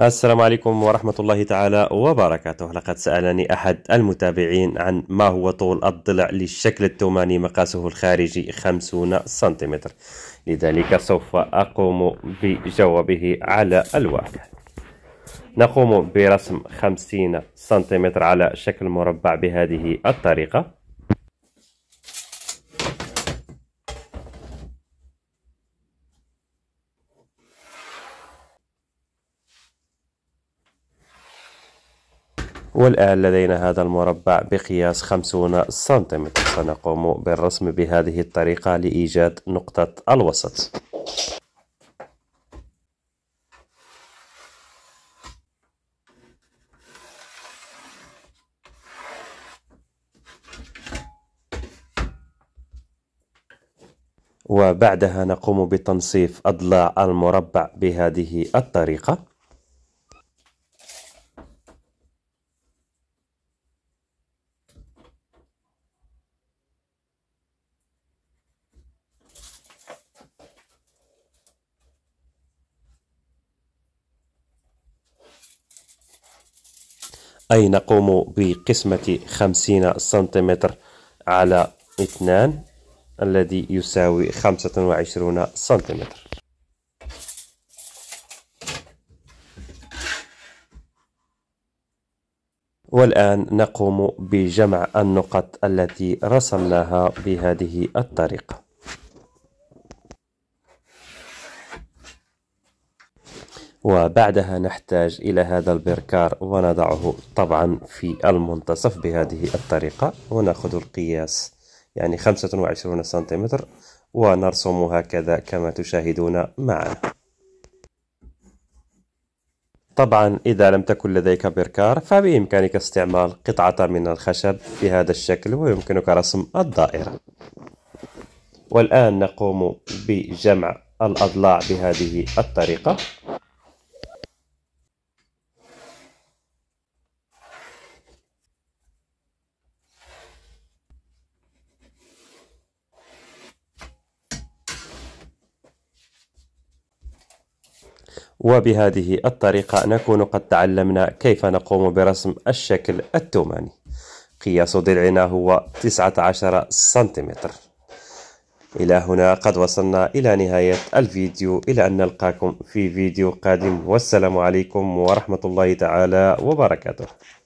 السلام عليكم ورحمة الله تعالى وبركاته لقد سألني أحد المتابعين عن ما هو طول الضلع للشكل التوماني مقاسه الخارجي 50 سنتيمتر لذلك سوف أقوم بجوابه على الواقع نقوم برسم 50 سنتيمتر على شكل مربع بهذه الطريقة والآن لدينا هذا المربع بقياس 50 سنتيمتر سنقوم بالرسم بهذه الطريقة لإيجاد نقطة الوسط وبعدها نقوم بتنصيف أضلاع المربع بهذه الطريقة أي نقوم بقسمة خمسين سنتيمتر على اثنان الذي يساوي خمسة وعشرون سنتيمتر والآن نقوم بجمع النقط التي رسمناها بهذه الطريقة وبعدها نحتاج إلى هذا البركار ونضعه طبعا في المنتصف بهذه الطريقة ونأخذ القياس يعني 25 سنتيمتر ونرسم هكذا كما تشاهدون معنا طبعا إذا لم تكن لديك بركار فبإمكانك استعمال قطعة من الخشب بهذا الشكل ويمكنك رسم الدائرة والآن نقوم بجمع الأضلاع بهذه الطريقة وبهذه الطريقة نكون قد تعلمنا كيف نقوم برسم الشكل التوماني قياس ضلعنا هو 19 سنتيمتر إلى هنا قد وصلنا إلى نهاية الفيديو إلى أن نلقاكم في فيديو قادم والسلام عليكم ورحمة الله تعالى وبركاته